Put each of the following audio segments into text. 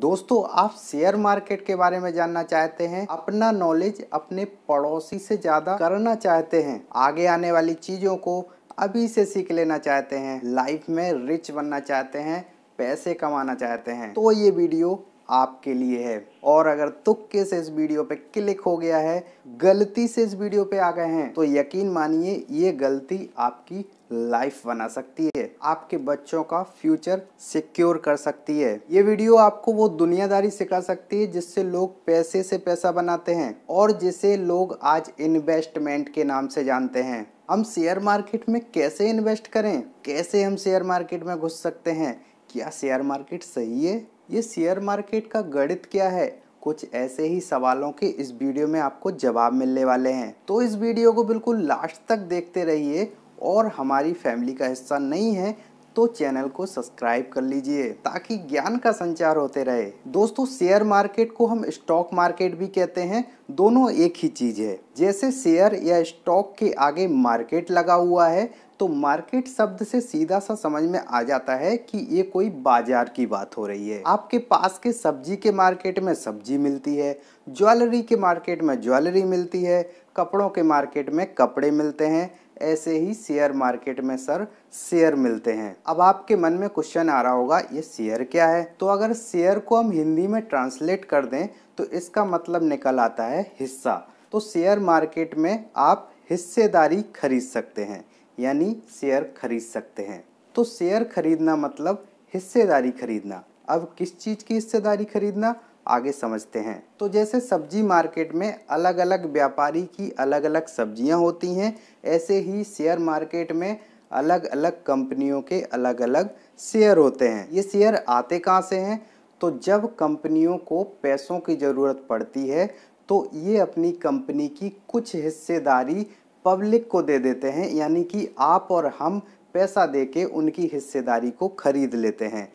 दोस्तों आप share market के बारे में जानना चाहते हैं अपना नॉलेज अपने पड़ोसी से ज़्यादा करना चाहते हैं आगे आने वाली चीज़ों को अभी से सीख लेना चाहते हैं लाइफ में रिच बनना चाहते हैं पैसे कमाना चाहते हैं तो ये वीडियो आपके लिए है और अगर तुक्के से इस वीडियो पे क्लिक हो गया है गलती से इस वीडियो पे आ गए हैं तो यकीन मानिए ये गलती आपकी लाइफ बना सकती है आपके बच्चों का फ्यूचर सिक्योर कर सकती है ये वीडियो आपको वो दुनियादारी सिखा सकती है जिससे लोग पैसे से पैसा बनाते हैं और जिसे लोग आज इन्वेस्टमेंट के नाम से जानते हैं हम शेयर मार्केट में कैसे इन्वेस्ट करें कैसे हम शेयर मार्केट में घुस सकते हैं क्या शेयर मार्केट सही है ये शेयर मार्केट का गणित क्या है कुछ ऐसे ही सवालों के इस वीडियो में आपको जवाब मिलने वाले हैं तो इस वीडियो को बिल्कुल लास्ट तक देखते रहिए और हमारी फैमिली का हिस्सा नहीं है तो चैनल को सब्सक्राइब कर लीजिए ताकि ज्ञान का संचार होते रहे दोस्तों शेयर मार्केट को हम स्टॉक मार्केट भी कहते हैं दोनों एक ही चीज है जैसे शेयर या स्टॉक के आगे मार्केट लगा हुआ है तो मार्केट शब्द से सीधा सा समझ में आ जाता है कि ये कोई बाजार की बात हो रही है आपके पास के सब्जी के मार्केट में सब्जी मिलती है ज्वेलरी के मार्केट में ज्वेलरी मिलती है कपड़ों के मार्केट में कपड़े मिलते हैं ऐसे ही शेयर मार्केट में सर शेयर मिलते हैं अब आपके मन में क्वेश्चन आ रहा होगा ये शेयर क्या है तो अगर शेयर को हम हिंदी में ट्रांसलेट कर दें तो इसका मतलब निकल आता है हिस्सा तो शेयर मार्केट में आप हिस्सेदारी खरीद सकते हैं यानी शेयर खरीद सकते हैं तो शेयर खरीदना मतलब हिस्सेदारी खरीदना अब किस चीज़ की हिस्सेदारी खरीदना आगे समझते हैं तो जैसे सब्जी मार्केट में अलग अलग व्यापारी की अलग अलग सब्जियां होती हैं ऐसे ही शेयर मार्केट में अलग अलग कंपनियों के अलग अलग शेयर होते हैं ये शेयर आते कहाँ से हैं तो जब कंपनियों को पैसों की ज़रूरत पड़ती है तो ये अपनी कंपनी की कुछ हिस्सेदारी पब्लिक को दे देते हैं यानी कि आप और हम पैसा दे के उनकी हिस्सेदारी को खरीद लेते हैं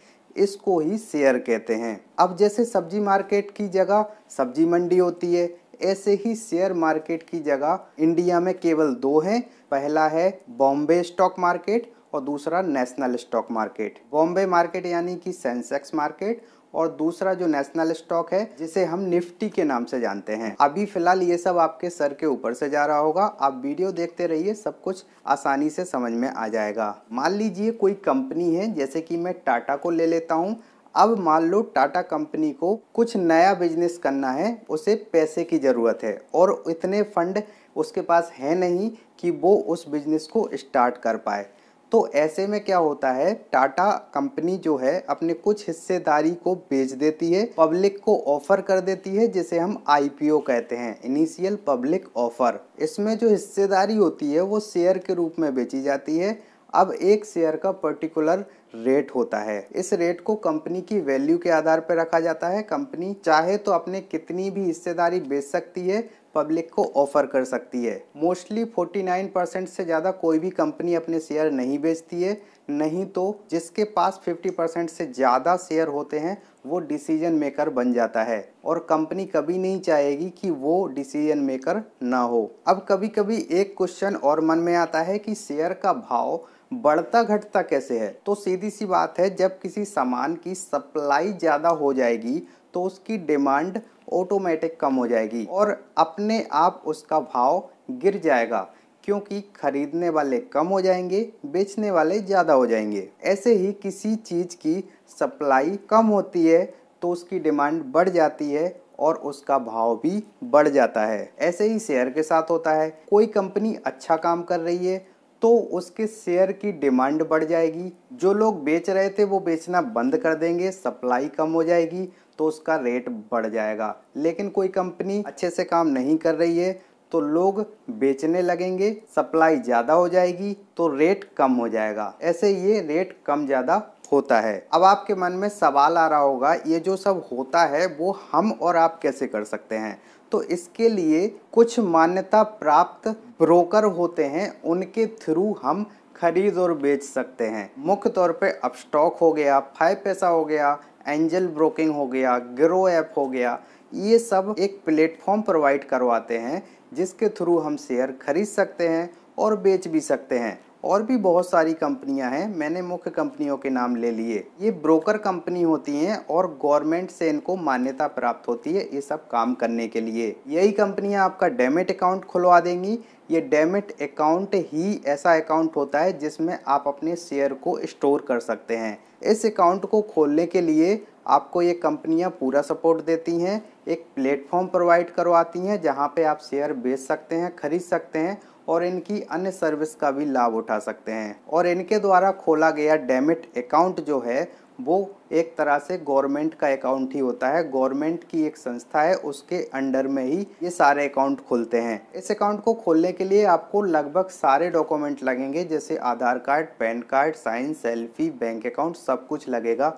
इसको ही शेयर कहते हैं अब जैसे सब्जी मार्केट की जगह सब्जी मंडी होती है ऐसे ही शेयर मार्केट की जगह इंडिया में केवल दो हैं पहला है बॉम्बे स्टॉक मार्केट और दूसरा national stock market Bombay market यानी कि सेंसेक्स मार्केट और दूसरा जो नेशनल स्टॉक है जिसे हम निफ्टी के नाम से जानते हैं अभी फिलहाल ये सब आपके सर के ऊपर से जा रहा होगा आप वीडियो देखते रहिए सब कुछ आसानी से समझ में आ जाएगा मान लीजिए कोई कंपनी है जैसे कि मैं टाटा को ले लेता हूँ अब मान लो टाटा कंपनी को कुछ नया बिजनेस करना है उसे पैसे की ज़रूरत है और इतने फंड उसके पास है नहीं कि वो उस बिजनेस को स्टार्ट कर पाए तो ऐसे में क्या होता है टाटा कंपनी जो है अपने कुछ हिस्सेदारी को बेच देती है पब्लिक को ऑफर कर देती है जिसे हम आईपीओ कहते हैं इनिशियल पब्लिक ऑफर इसमें जो हिस्सेदारी होती है वो शेयर के रूप में बेची जाती है अब एक शेयर का पर्टिकुलर रेट होता है इस रेट को कंपनी की वैल्यू के आधार पर रखा जाता है कंपनी चाहे तो अपने कितनी भी हिस्सेदारी बेच सकती है पब्लिक को ऑफर कर सकती है मोस्टली 49 परसेंट से ज़्यादा कोई भी कंपनी अपने शेयर नहीं बेचती है नहीं तो जिसके पास 50 परसेंट से ज़्यादा शेयर होते हैं वो डिसीजन मेकर बन जाता है और कंपनी कभी नहीं चाहेगी कि वो डिसीजन मेकर ना हो अब कभी कभी एक क्वेश्चन और मन में आता है कि शेयर का भाव बढ़ता घटता कैसे है तो सीधी सी बात है जब किसी सामान की सप्लाई ज़्यादा हो जाएगी तो उसकी डिमांड ऑटोमेटिक कम हो जाएगी और अपने आप उसका भाव गिर जाएगा क्योंकि खरीदने वाले कम हो जाएंगे बेचने वाले ज़्यादा हो जाएंगे ऐसे ही किसी चीज़ की सप्लाई कम होती है तो उसकी डिमांड बढ़ जाती है और उसका भाव भी बढ़ जाता है ऐसे ही शेयर के साथ होता है कोई कंपनी अच्छा काम कर रही है तो उसके शेयर की डिमांड बढ़ जाएगी जो लोग बेच रहे थे वो बेचना बंद कर देंगे सप्लाई कम हो जाएगी तो उसका रेट बढ़ जाएगा लेकिन कोई कंपनी अच्छे से काम नहीं कर रही है तो लोग बेचने लगेंगे सप्लाई ज़्यादा हो जाएगी तो रेट कम हो जाएगा ऐसे ये रेट कम ज़्यादा होता है अब आपके मन में सवाल आ रहा होगा ये जो सब होता है वो हम और आप कैसे कर सकते हैं तो इसके लिए कुछ मान्यता प्राप्त ब्रोकर होते हैं उनके थ्रू हम खरीद और बेच सकते हैं मुख्य तौर पे स्टॉक हो गया फाइव पैसा हो गया एंजल ब्रोकिंग हो गया ग्रो ऐप हो गया ये सब एक प्लेटफॉर्म प्रोवाइड करवाते हैं जिसके थ्रू हम शेयर खरीद सकते हैं और बेच भी सकते हैं और भी बहुत सारी कंपनियां हैं मैंने मुख्य कंपनियों के नाम ले लिए ये ब्रोकर कंपनी होती हैं और गवर्नमेंट से इनको मान्यता प्राप्त होती है ये सब काम करने के लिए यही कंपनियां आपका डेमिट अकाउंट खुलवा देंगी ये डेमिट अकाउंट ही ऐसा अकाउंट होता है जिसमें आप अपने शेयर को स्टोर कर सकते हैं इस अकाउंट को खोलने के लिए आपको ये कंपनियां पूरा सपोर्ट देती हैं एक प्लेटफॉर्म प्रोवाइड करवाती हैं जहां पे आप शेयर बेच सकते हैं खरीद सकते हैं और इनकी अन्य सर्विस का भी लाभ उठा सकते हैं और इनके द्वारा खोला गया डेमिट अकाउंट जो है वो एक तरह से गवर्नमेंट का अकाउंट ही होता है गवर्नमेंट की एक संस्था है उसके अंडर में ही ये सारे अकाउंट खुलते हैं इस अकाउंट को खोलने के लिए आपको लगभग सारे डॉक्यूमेंट लगेंगे जैसे Aadhaar card PAN card sign selfie bank account सब कुछ लगेगा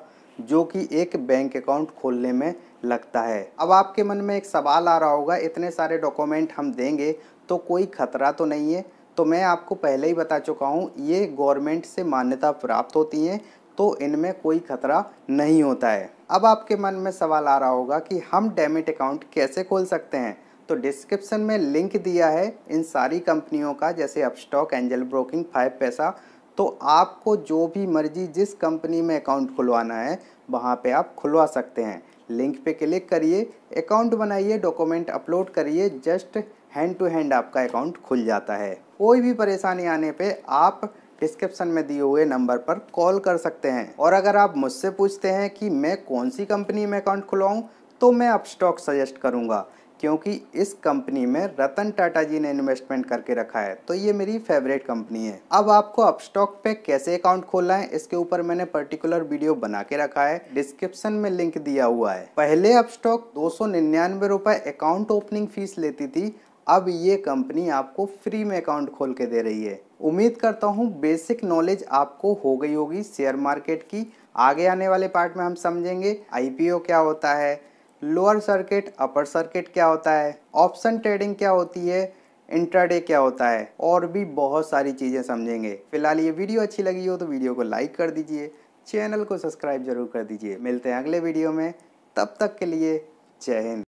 जो कि एक बैंक अकाउंट खोलने में लगता है अब आपके मन में एक सवाल आ रहा होगा इतने सारे डॉक्यूमेंट हम देंगे तो कोई ख़तरा तो नहीं है तो मैं आपको पहले ही बता चुका हूँ ये गवर्नमेंट से मान्यता प्राप्त होती हैं तो इनमें कोई ख़तरा नहीं होता है अब आपके मन में सवाल आ रहा होगा कि हम डेमिट अकाउंट कैसे खोल सकते हैं तो डिस्क्रिप्शन में लिंक दिया है इन सारी कंपनियों का जैसे अपस्टॉक एंजल ब्रोकिंग फाइव पैसा तो आपको जो भी मर्जी जिस कंपनी में अकाउंट खुलवाना है वहाँ पे आप खुलवा सकते हैं लिंक पे क्लिक करिए अकाउंट बनाइए डॉक्यूमेंट अपलोड करिए जस्ट हैंड टू हैंड आपका अकाउंट खुल जाता है कोई भी परेशानी आने पे आप डिस्क्रिप्शन में दिए हुए नंबर पर कॉल कर सकते हैं और अगर आप मुझसे पूछते हैं कि मैं कौन सी कंपनी में अकाउंट खुलवाऊँ तो मैं आप स्टॉक सजेस्ट करूँगा क्योंकि इस कंपनी में रतन टाटा जी ने इन्वेस्टमेंट करके रखा है तो ये मेरी फेवरेट कंपनी है अब आपको अपस्टॉक पे कैसे अकाउंट खोलना है इसके ऊपर मैंने पर्टिकुलर वीडियो बना के रखा है डिस्क्रिप्शन में लिंक दिया हुआ है पहले अपस्टॉक दो सौ निन्यानवे रुपए अकाउंट ओपनिंग फीस लेती थी अब ये कंपनी आपको फ्री में अकाउंट खोल के दे रही है उम्मीद करता हूँ बेसिक नॉलेज आपको हो गई होगी शेयर मार्केट की आगे आने वाले पार्ट में हम समझेंगे आईपीओ क्या होता है लोअर सर्किट अपर सर्किट क्या होता है ऑप्शन ट्रेडिंग क्या होती है इंट्राडे क्या होता है और भी बहुत सारी चीज़ें समझेंगे फिलहाल ये वीडियो अच्छी लगी हो तो वीडियो को लाइक कर दीजिए चैनल को सब्सक्राइब जरूर कर दीजिए मिलते हैं अगले वीडियो में तब तक के लिए जय हिंद